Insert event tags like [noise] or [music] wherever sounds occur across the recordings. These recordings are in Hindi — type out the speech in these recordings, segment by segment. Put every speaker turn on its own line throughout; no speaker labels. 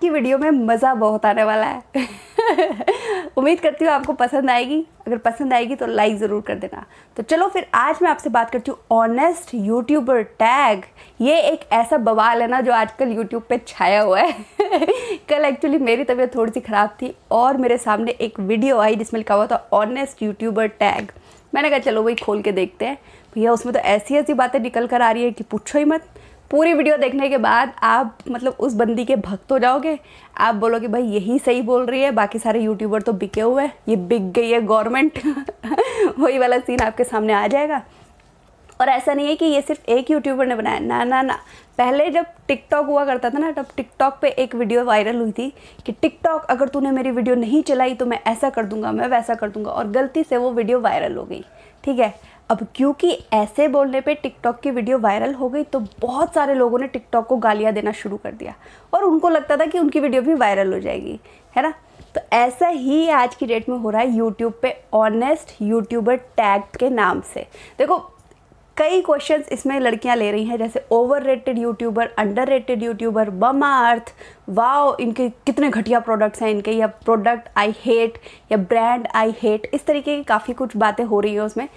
की वीडियो में मज़ा बहुत आने वाला है [laughs] उम्मीद करती हूँ आपको पसंद आएगी अगर पसंद आएगी तो लाइक ज़रूर कर देना तो चलो फिर आज मैं आपसे बात करती हूँ ऑनेस्ट यूट्यूबर टैग ये एक ऐसा बवाल है ना जो आजकल यूट्यूब पे छाया हुआ है [laughs] कल एक्चुअली मेरी तबीयत थोड़ी सी ख़राब थी और मेरे सामने एक वीडियो आई जिसमें लिखा हुआ था ऑनेस्ट यूट्यूबर टैग मैंने कहा चलो वही खोल के देखते हैं भैया उसमें तो ऐसी ऐसी बातें निकल कर आ रही है कि पूछो ही मत पूरी वीडियो देखने के बाद आप मतलब उस बंदी के भक्त हो जाओगे आप बोलोगे भाई यही सही बोल रही है बाकी सारे यूट्यूबर तो बिके हुए हैं ये बिक गई है गवर्नमेंट [laughs] वही वाला सीन आपके सामने आ जाएगा और ऐसा नहीं है कि ये सिर्फ एक यूट्यूबर ने बनाया ना ना ना पहले जब टिकटॉक हुआ करता था ना तब टिकटॉक पे एक वीडियो वायरल हुई थी कि टिकटॉक अगर तूने मेरी वीडियो नहीं चलाई तो मैं ऐसा कर दूंगा मैं वैसा कर दूंगा और गलती से वो वीडियो वायरल हो गई ठीक है अब क्योंकि ऐसे बोलने पे टिकटॉक की वीडियो वायरल हो गई तो बहुत सारे लोगों ने टिकटॉक को गालियाँ देना शुरू कर दिया और उनको लगता था कि उनकी वीडियो भी वायरल हो जाएगी है ना तो ऐसा ही आज की डेट में हो रहा है यूट्यूब पे ऑनेस्ट यूट्यूबर टैग के नाम से देखो कई क्वेश्चन इसमें लड़कियां ले रही हैं जैसे overrated YouTuber underrated YouTuber Mamaearth wow इनके कितने घटिया प्रोडक्ट्स हैं इनके या प्रोडक्ट आई हेट या ब्रांड आई हेट इस तरीके की काफ़ी कुछ बातें हो रही है उसमें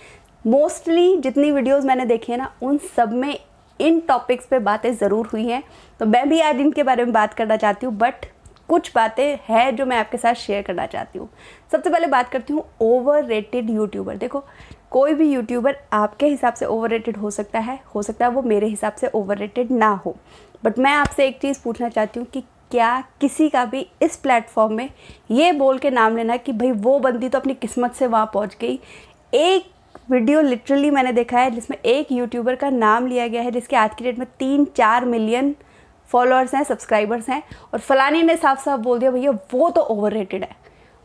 मोस्टली जितनी वीडियोस मैंने देखी है ना उन सब में इन टॉपिक्स पे बातें ज़रूर हुई हैं तो मैं भी आज इनके बारे में बात करना चाहती हूँ बट कुछ बातें हैं जो मैं आपके साथ शेयर करना चाहती हूँ सबसे पहले बात करती हूँ ओवर रेटेड यूट्यूबर देखो कोई भी यूट्यूबर आपके हिसाब से ओवर हो सकता है हो सकता है वो मेरे हिसाब से ओवर ना हो बट मैं आपसे एक चीज़ पूछना चाहती हूँ कि क्या किसी का भी इस प्लेटफॉर्म में ये बोल के नाम लेना कि भाई वो बंदी तो अपनी किस्मत से वहाँ पहुँच गई एक वीडियो लिटरली मैंने देखा है जिसमें एक यूट्यूबर का नाम लिया गया है जिसके आज की डेट में तीन चार मिलियन फॉलोअर्स हैं सब्सक्राइबर्स हैं और फलानी ने साफ साफ बोल दिया भैया वो तो ओवर है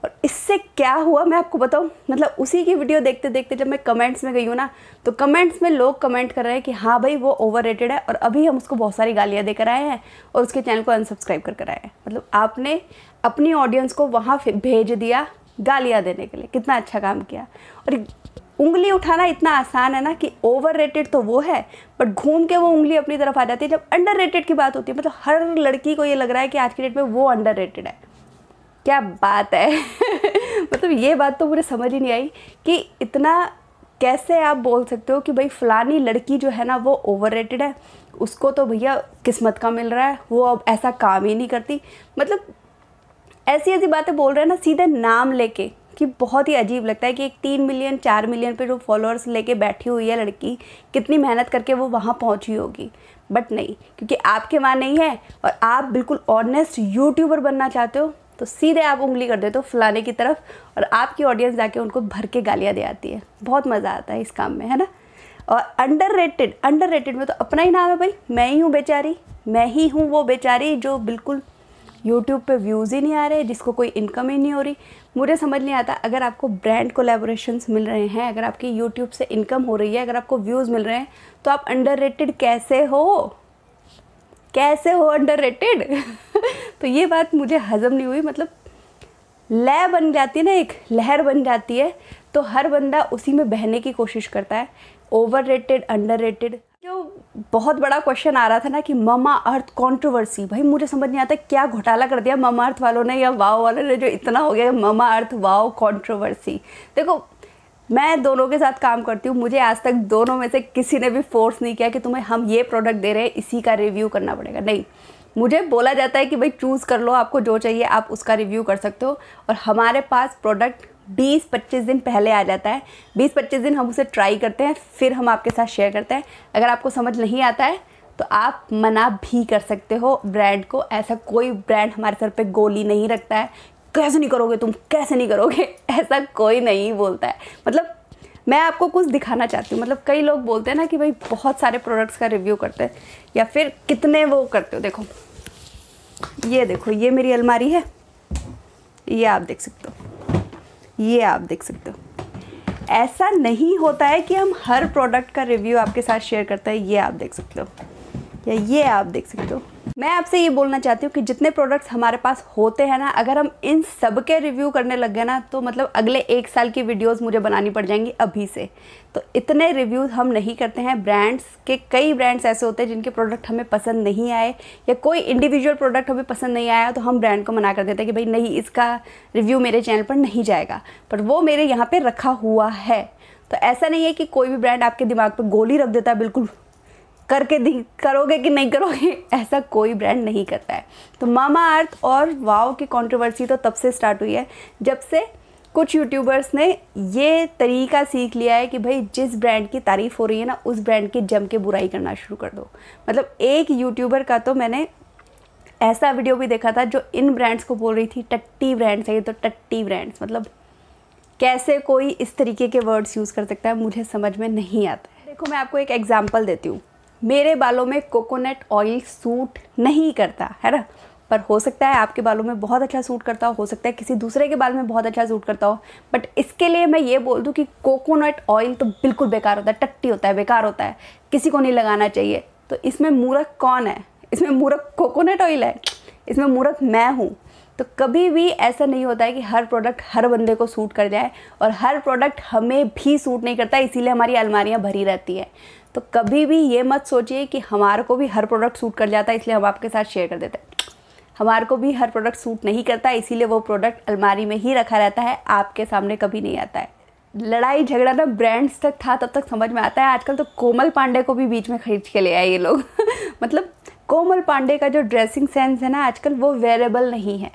और इससे क्या हुआ मैं आपको बताऊँ मतलब उसी की वीडियो देखते देखते जब मैं कमेंट्स में गई हूँ ना तो कमेंट्स में लोग कमेंट कर रहे हैं कि हाँ भाई वो ओवर है और अभी हम उसको बहुत सारी गालियाँ देकर आए हैं और उसके चैनल को अनसब्सक्राइब कर कर आए हैं मतलब आपने अपनी ऑडियंस को वहाँ भेज दिया गालियाँ देने के लिए कितना अच्छा काम किया और उंगली उठाना इतना आसान है ना कि ओवर रेटेड तो वो है बट घूम के वो उंगली अपनी तरफ आ जाती है जब अंडर रेटेड की बात होती है मतलब हर लड़की को ये लग रहा है कि आज की डेट में वो अंडर रेटेड है क्या बात है [laughs] मतलब ये बात तो मुझे समझ ही नहीं आई कि इतना कैसे आप बोल सकते हो कि भाई फ़लानी लड़की जो है ना वो ओवर रेटेड है उसको तो भैया किस्मत का मिल रहा है वो अब ऐसा काम ही नहीं करती मतलब ऐसी ऐसी बातें बोल रहे हैं ना सीधे नाम लेके कि बहुत ही अजीब लगता है कि एक तीन मिलियन चार मिलियन पे जो फॉलोअर्स लेके बैठी हुई है लड़की कितनी मेहनत करके वो वहाँ पहुँची होगी बट नहीं क्योंकि आपके वहाँ नहीं है और आप बिल्कुल ऑनेस्ट यूट्यूबर बनना चाहते हो तो सीधे आप उंगली कर देते हो फलाने की तरफ और आपकी ऑडियंस जाके उनको भर के गालियाँ दे आती है बहुत मज़ा आता है इस काम में है ना और अंडर रेटेड अंडर रेटेड में तो अपना ही नाम है भाई मैं ही हूँ बेचारी मैं ही हूँ वो बेचारी जो बिल्कुल यूट्यूब पे व्यूज़ ही नहीं आ रहे जिसको कोई इनकम ही नहीं हो रही मुझे समझ नहीं आता अगर आपको ब्रांड कोलेबोरेशंस मिल रहे हैं अगर आपकी यूट्यूब से इनकम हो रही है अगर आपको व्यूज़ मिल रहे हैं तो आप अंडर कैसे हो कैसे हो अंडर [laughs] तो ये बात मुझे हजम नहीं हुई मतलब लय बन जाती है ना एक लहर बन जाती है तो हर बंदा उसी में बहने की कोशिश करता है ओवर रेटेड अंडर रेटेड बहुत बड़ा क्वेश्चन आ रहा था ना कि ममा अर्थ कंट्रोवर्सी भाई मुझे समझ नहीं आता क्या घोटाला कर दिया ममा अर्थ वालों ने या वाओ वालों ने जो इतना हो गया ममा अर्थ वाओ कंट्रोवर्सी देखो मैं दोनों के साथ काम करती हूँ मुझे आज तक दोनों में से किसी ने भी फोर्स नहीं किया कि तुम्हें हम ये प्रोडक्ट दे रहे हैं इसी का रिव्यू करना पड़ेगा नहीं मुझे बोला जाता है कि भाई चूज़ कर लो आपको जो चाहिए आप उसका रिव्यू कर सकते हो और हमारे पास प्रोडक्ट बीस पच्चीस दिन पहले आ जाता है बीस पच्चीस दिन हम उसे ट्राई करते हैं फिर हम आपके साथ शेयर करते हैं अगर आपको समझ नहीं आता है तो आप मना भी कर सकते हो ब्रांड को ऐसा कोई ब्रांड हमारे सर पे गोली नहीं रखता है कैसे नहीं करोगे तुम कैसे नहीं करोगे [laughs] ऐसा कोई नहीं बोलता है मतलब मैं आपको कुछ दिखाना चाहती हूँ मतलब कई लोग बोलते हैं ना कि भाई बहुत सारे प्रोडक्ट्स का रिव्यू करते हैं या फिर कितने वो करते हो देखो ये देखो ये मेरी अलमारी है ये आप देख सकते हो ये आप देख सकते हो ऐसा नहीं होता है कि हम हर प्रोडक्ट का रिव्यू आपके साथ शेयर करते हैं ये आप देख सकते हो या ये आप देख सकते हो मैं आपसे ये बोलना चाहती हूँ कि जितने प्रोडक्ट्स हमारे पास होते हैं ना अगर हम इन सब के रिव्यू करने लग गए ना तो मतलब अगले एक साल की वीडियोस मुझे बनानी पड़ जाएंगी अभी से तो इतने रिव्यू हम नहीं करते हैं ब्रांड्स के कई ब्रांड्स ऐसे होते हैं जिनके प्रोडक्ट हमें पसंद नहीं आए या कोई इंडिविजुअल प्रोडक्ट हमें पसंद नहीं आया तो हम ब्रांड को मना कर देते हैं कि भाई नहीं इसका रिव्यू मेरे चैनल पर नहीं जाएगा पर वो मेरे यहाँ पर रखा हुआ है तो ऐसा नहीं है कि कोई भी ब्रांड आपके दिमाग पर गोली रख देता है बिल्कुल करके दिख करोगे कि नहीं करोगे [laughs] ऐसा कोई ब्रांड नहीं करता है तो मामा अर्थ और वाओ की कंट्रोवर्सी तो तब से स्टार्ट हुई है जब से कुछ यूट्यूबर्स ने ये तरीका सीख लिया है कि भाई जिस ब्रांड की तारीफ़ हो रही है ना उस ब्रांड की जम के बुराई करना शुरू कर दो मतलब एक यूट्यूबर का तो मैंने ऐसा वीडियो भी देखा था जो इन ब्रांड्स को बोल रही थी टट्टी ब्रांड्स है ये तो टट्टी ब्रांड्स मतलब कैसे कोई इस तरीके के वर्ड्स यूज़ कर सकता है मुझे समझ में नहीं आता है देखो मैं आपको एक एग्जाम्पल देती हूँ मेरे बालों में कोकोनट ऑयल सूट नहीं करता है ना पर हो सकता है आपके बालों में बहुत अच्छा सूट करता हो हो सकता है किसी दूसरे के बाल में बहुत अच्छा सूट करता हो बट इसके लिए मैं ये बोल दूँ कि कोकोनट ऑयल तो बिल्कुल बेकार होता है टट्टी होता है बेकार होता है किसी को नहीं लगाना चाहिए तो इसमें मूर्ख कौन है इसमें मूर्ख कोकोनट ऑयल है इसमें मूर्ख मैं हूँ तो कभी भी ऐसा नहीं होता है कि हर प्रोडक्ट हर बंदे को सूट कर जाए और हर प्रोडक्ट हमें भी सूट नहीं करता इसीलिए हमारी अलमारियाँ भरी रहती है तो कभी भी ये मत सोचिए कि हमारे को भी हर प्रोडक्ट सूट कर जाता है इसलिए हम आपके साथ शेयर कर देते हैं हमारे को भी हर प्रोडक्ट सूट नहीं करता इसीलिए वो प्रोडक्ट अलमारी में ही रखा रहता है आपके सामने कभी नहीं आता है लड़ाई झगड़ा ना ब्रांड्स तक था तब तक समझ में आता है आजकल तो कोमल पांडे को भी बीच में खरीद के ले आए ये लोग [laughs] मतलब कोमल पांडे का जो ड्रेसिंग सेंस है ना आजकल वो वेरेबल नहीं है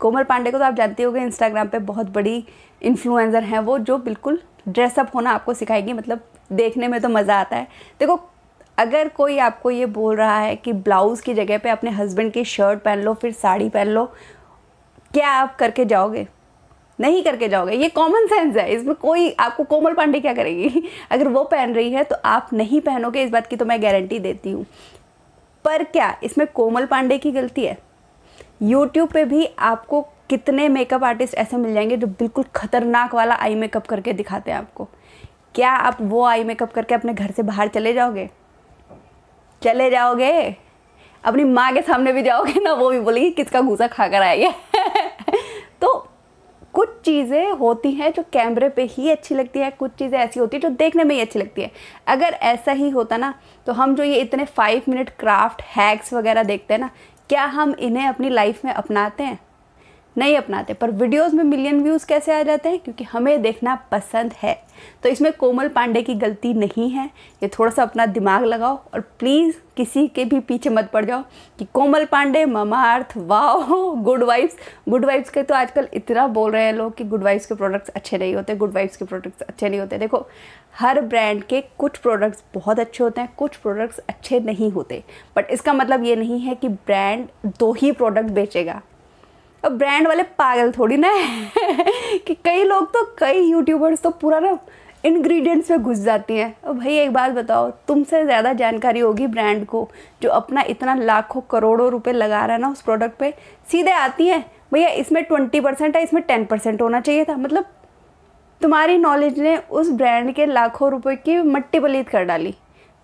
कोमल पांडे को तो आप जानते गए इंस्टाग्राम पे बहुत बड़ी इन्फ्लुएंसर हैं वो जो बिल्कुल ड्रेसअप होना आपको सिखाएगी मतलब देखने में तो मज़ा आता है देखो अगर कोई आपको ये बोल रहा है कि ब्लाउज़ की जगह पे अपने हस्बैंड की शर्ट पहन लो फिर साड़ी पहन लो क्या आप करके जाओगे नहीं करके जाओगे ये कॉमन सेंस है इसमें कोई आपको कोमल पांडे क्या करेगी [laughs] अगर वो पहन रही है तो आप नहीं पहनोगे इस बात की तो मैं गारंटी देती हूँ पर क्या इसमें कोमल पांडे की गलती है यूट्यूब पे भी आपको कितने मेकअप आर्टिस्ट ऐसे मिल जाएंगे जो बिल्कुल ख़तरनाक वाला आई मेकअप करके दिखाते हैं आपको क्या आप वो आई मेकअप करके अपने घर से बाहर चले जाओगे चले जाओगे अपनी माँ के सामने भी जाओगे ना वो भी बोलेगी किसका घूसा खा कर आएगा तो कुछ चीज़ें होती हैं जो कैमरे पे ही अच्छी लगती है कुछ चीज़ें ऐसी होती हैं जो देखने में ही अच्छी लगती है अगर ऐसा ही होता ना तो हम जो ये इतने फाइव मिनट क्राफ्ट हैक्स वगैरह देखते हैं ना क्या हम इन्हें अपनी लाइफ में अपनाते हैं नहीं अपनाते पर वीडियोस में मिलियन व्यूज़ कैसे आ जाते हैं क्योंकि हमें देखना पसंद है तो इसमें कोमल पांडे की गलती नहीं है ये थोड़ा सा अपना दिमाग लगाओ और प्लीज़ किसी के भी पीछे मत पड़ जाओ कि कोमल पांडे ममा अर्थ वाह गुड वाइब्स गुड वाइब्स के तो आजकल इतना बोल रहे हैं लोग कि गुड वाइब्स के प्रोडक्ट्स अच्छे नहीं होते गुड वाइब्स के प्रोडक्ट्स अच्छे नहीं होते देखो हर ब्रांड के कुछ प्रोडक्ट्स बहुत अच्छे होते हैं कुछ प्रोडक्ट्स अच्छे नहीं होते बट इसका मतलब ये नहीं है कि ब्रांड दो ही प्रोडक्ट बेचेगा अब ब्रांड वाले पागल थोड़ी ना [laughs] कि कई लोग तो कई यूट्यूबर्स तो पूरा ना इंग्रेडिएंट्स में घुस जाती हैं और भाई एक बात बताओ तुमसे ज़्यादा जानकारी होगी ब्रांड को जो अपना इतना लाखों करोड़ों रुपए लगा रहा है ना उस प्रोडक्ट पे सीधे आती हैं भैया इसमें ट्वेंटी परसेंट है इसमें टेन परसेंट होना चाहिए था मतलब तुम्हारी नॉलेज ने उस ब्रांड के लाखों रुपए की मट्टी पलीत कर डाली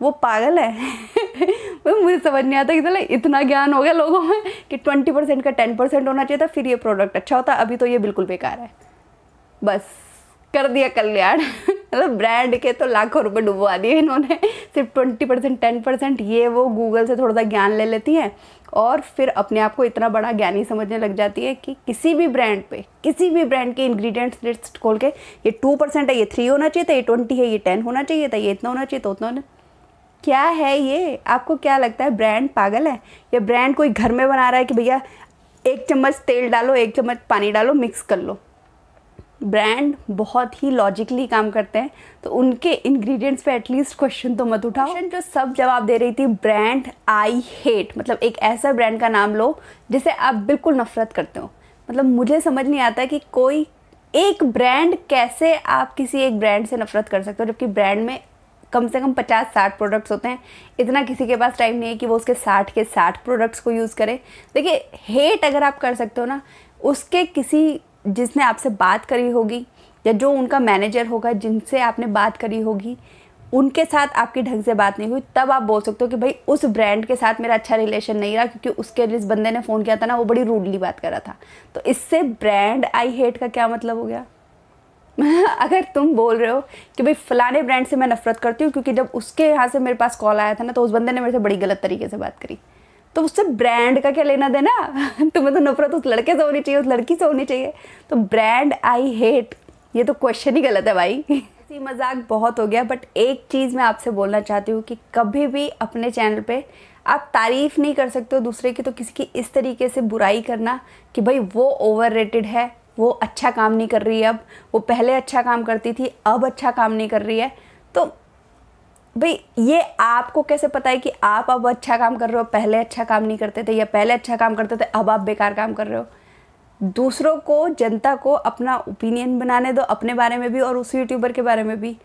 वो पागल है मुझे समझ नहीं आता कि चलो इतना ज्ञान हो गया लोगों में कि ट्वेंटी परसेंट का टेन परसेंट होना चाहिए था फिर ये प्रोडक्ट अच्छा होता अभी तो ये बिल्कुल बेकार है बस कर दिया कल्याण मतलब ब्रांड के तो लाखों रुपए डुबवा दिए इन्होंने सिर्फ ट्वेंटी परसेंट टेन परसेंट ये वो गूगल से थोड़ा सा ज्ञान ले लेती हैं और फिर अपने आप को इतना बड़ा ज्ञानी समझने लग जाती है कि किसी भी ब्रांड पे किसी भी ब्रांड के इंग्रेडिएंट्स लिस्ट खोल के ये टू परसेंट है ये थ्री होना चाहिए था ये ट्वेंटी है ये टेन होना चाहिए था ये इतना होना चाहिए तो उतना होना क्या है ये आपको क्या लगता है ब्रांड पागल है या ब्रांड कोई घर में बना रहा है कि भैया एक चम्मच तेल डालो एक चम्मच पानी डालो मिक्स कर लो ब्रांड बहुत ही लॉजिकली काम करते हैं तो उनके इंग्रेडिएंट्स पे एटलीस्ट क्वेश्चन तो मत उठाओ क्वेश्चन जो सब जवाब दे रही थी ब्रांड आई हेट मतलब एक ऐसा ब्रांड का नाम लो जिसे आप बिल्कुल नफरत करते हो मतलब मुझे समझ नहीं आता कि कोई एक ब्रांड कैसे आप किसी एक ब्रांड से नफरत कर सकते हो जबकि ब्रांड में कम से कम पचास साठ प्रोडक्ट्स होते हैं इतना किसी के पास टाइम नहीं है कि वो उसके साठ के साठ प्रोडक्ट्स को यूज़ करें देखिए हेट अगर आप कर सकते हो ना उसके किसी जिसने आपसे बात करी होगी या जो उनका मैनेजर होगा जिनसे आपने बात करी होगी उनके साथ आपकी ढंग से बात नहीं हुई तब आप बोल सकते हो कि भाई उस ब्रांड के साथ मेरा अच्छा रिलेशन नहीं रहा क्योंकि उसके जिस बंदे ने फ़ोन किया था ना वो बड़ी रूडली बात कर रहा था तो इससे ब्रांड आई हेट का क्या मतलब हो गया [laughs] अगर तुम बोल रहे हो कि भाई फलाने ब्रांड से मैं नफरत करती हूँ क्योंकि जब उसके यहाँ से मेरे पास कॉल आया था ना तो उस बंदे ने मेरे से बड़ी गलत तरीके से बात करी तो उससे ब्रांड का क्या लेना देना [laughs] तुम्हें तो नफरत उस लड़के से होनी चाहिए उस लड़की से होनी चाहिए तो ब्रांड आई हेट ये तो क्वेश्चन ही गलत है भाई इसी [laughs] मजाक बहुत हो गया बट एक चीज़ मैं आपसे बोलना चाहती हूँ कि कभी भी अपने चैनल पे आप तारीफ़ नहीं कर सकते हो दूसरे की तो किसी की इस तरीके से बुराई करना कि भाई वो ओवर है वो अच्छा काम नहीं कर रही है अब वो पहले अच्छा काम करती थी अब अच्छा काम नहीं कर रही है तो भाई ये आपको कैसे पता है कि आप अब अच्छा काम कर रहे हो पहले अच्छा काम नहीं करते थे या पहले अच्छा काम करते थे अब आप बेकार काम कर रहे हो दूसरों को जनता को अपना ओपिनियन बनाने दो अपने बारे में भी और उस यूट्यूबर के बारे में भी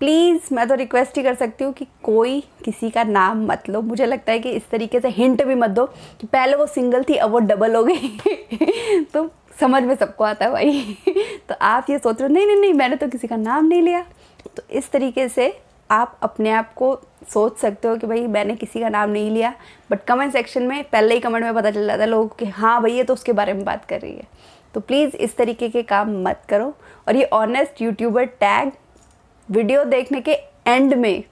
प्लीज़ मैं तो रिक्वेस्ट ही कर सकती हूँ कि कोई किसी का नाम मत लो मुझे लगता है कि इस तरीके से हिंट भी मत दो कि पहले वो सिंगल थी अब वो डबल हो गई [laughs] तो समझ में सबको आता है भाई [laughs] तो आप ये सोच रहे हो नहीं नहीं नहीं मैंने तो किसी का नाम नहीं लिया तो इस तरीके से आप अपने आप को सोच सकते हो कि भाई मैंने किसी का नाम नहीं लिया बट कमेंट सेक्शन में पहले ही कमेंट में पता चल जाता है लोगों के हाँ भैया तो उसके बारे में बात कर रही है तो प्लीज़ इस तरीके के काम मत करो और ये ऑनेस्ट यूट्यूबर टैग वीडियो देखने के एंड में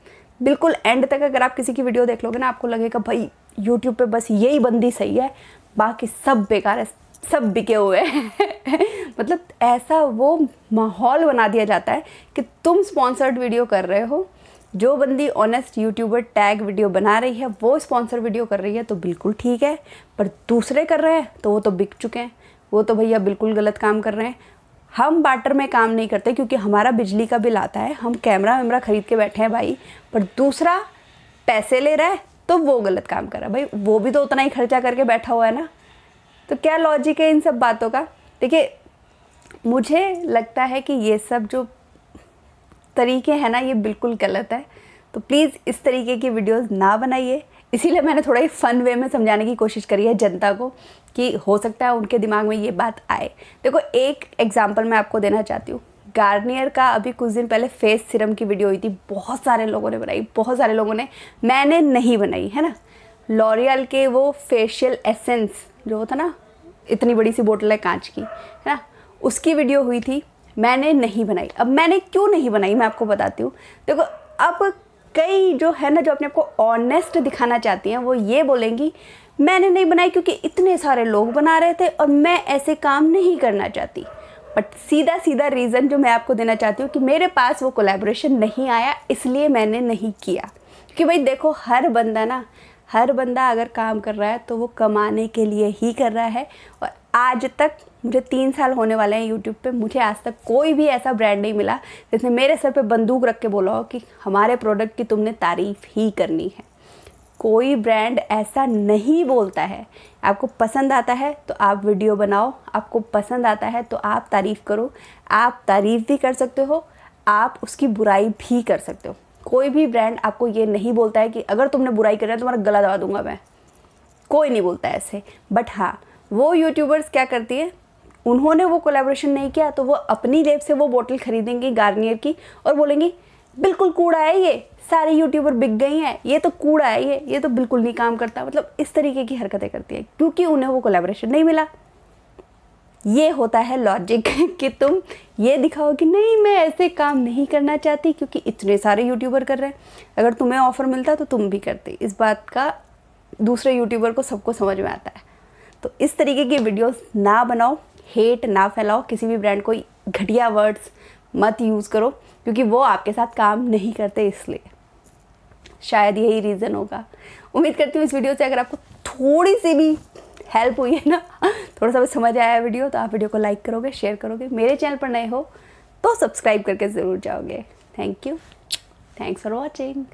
बिल्कुल एंड तक अगर आप किसी की वीडियो देख लोगे ना आपको लगेगा भाई यूट्यूब पे बस यही बंदी सही है बाकी सब बेकार है सब बिके हुए हैं [laughs] मतलब ऐसा वो माहौल बना दिया जाता है कि तुम स्पॉन्सर्ड वीडियो कर रहे हो जो बंदी ऑनेस्ट यूट्यूबर टैग वीडियो बना रही है वो स्पॉन्सर वीडियो कर रही है तो बिल्कुल ठीक है पर दूसरे कर रहे हैं तो वो तो बिक चुके हैं वो तो भैया बिल्कुल गलत काम कर रहे हैं हम बाटर में काम नहीं करते क्योंकि हमारा बिजली का बिल आता है हम कैमरा वैमरा ख़रीद के बैठे हैं भाई पर दूसरा पैसे ले रहा है तो वो गलत काम कर रहा है भाई वो भी तो उतना ही खर्चा करके बैठा हुआ है ना तो क्या लॉजिक है इन सब बातों का देखिए मुझे लगता है कि ये सब जो तरीके हैं ना ये बिल्कुल गलत है तो प्लीज़ इस तरीके की वीडियोस ना बनाइए इसीलिए मैंने थोड़ा ही फ़न वे में समझाने की कोशिश करी है जनता को कि हो सकता है उनके दिमाग में ये बात आए देखो एक एग्ज़ाम्पल मैं आपको देना चाहती हूँ गार्नियर का अभी कुछ दिन पहले फेस सिरम की वीडियो हुई थी बहुत सारे लोगों ने बनाई बहुत सारे लोगों ने मैंने नहीं बनाई है ना लॉरियल के वो फेशियल एसेंस जो होता ना इतनी बड़ी सी बोतल है कांच की है ना उसकी वीडियो हुई थी मैंने नहीं बनाई अब मैंने क्यों नहीं बनाई मैं आपको बताती हूँ देखो अब कई जो है ना जो अपने आपको ऑनेस्ट दिखाना चाहती हैं वो ये बोलेंगी मैंने नहीं बनाई क्योंकि इतने सारे लोग बना रहे थे और मैं ऐसे काम नहीं करना चाहती बट सीधा सीधा रीज़न जो मैं आपको देना चाहती हूँ कि मेरे पास वो कोलेब्रेशन नहीं आया इसलिए मैंने नहीं किया क्योंकि भाई देखो हर बंदा ना हर बंदा अगर काम कर रहा है तो वो कमाने के लिए ही कर रहा है और आज तक मुझे तीन साल होने वाले हैं यूट्यूब पे मुझे आज तक कोई भी ऐसा ब्रांड नहीं मिला जिसने मेरे सर पे बंदूक रख के बोला हो कि हमारे प्रोडक्ट की तुमने तारीफ़ ही करनी है कोई ब्रांड ऐसा नहीं बोलता है आपको पसंद आता है तो आप वीडियो बनाओ आपको पसंद आता है तो आप तारीफ़ करो आप तारीफ़ भी कर सकते हो आप उसकी बुराई भी कर सकते हो कोई भी ब्रांड आपको ये नहीं बोलता है कि अगर तुमने बुराई करी है तुम्हारा गला दबा दूंगा मैं कोई नहीं बोलता ऐसे बट हाँ वो यूट्यूबर्स क्या करती है उन्होंने वो कोलेब्रेशन नहीं किया तो वो अपनी जेब से वो बोतल खरीदेंगी गार्नियर की और बोलेंगी बिल्कुल कूड़ा है ये सारे यूट्यूबर बिक गई हैं ये तो कूड़ा है ये ये तो बिल्कुल नहीं काम करता मतलब इस तरीके की हरकतें करती है क्योंकि उन्हें वो कोलेब्रेशन नहीं मिला ये होता है लॉजिक [laughs] कि तुम ये दिखाओ कि नहीं मैं ऐसे काम नहीं करना चाहती क्योंकि इतने सारे यूट्यूबर कर रहे हैं अगर तुम्हें ऑफ़र मिलता तो तुम भी करते इस बात का दूसरे यूट्यूबर को सबको समझ में आता है तो इस तरीके की वीडियोस ना बनाओ हेट ना फैलाओ किसी भी ब्रांड को घटिया वर्ड्स मत यूज़ करो क्योंकि वो आपके साथ काम नहीं करते इसलिए शायद यही रीज़न होगा उम्मीद करती हूँ इस वीडियो से अगर आपको थोड़ी सी भी हेल्प हुई है ना थोड़ा सा समझ आया वीडियो तो आप वीडियो को लाइक करोगे शेयर करोगे मेरे चैनल पर नए हो तो सब्सक्राइब करके ज़रूर जाओगे thank you thanks for watching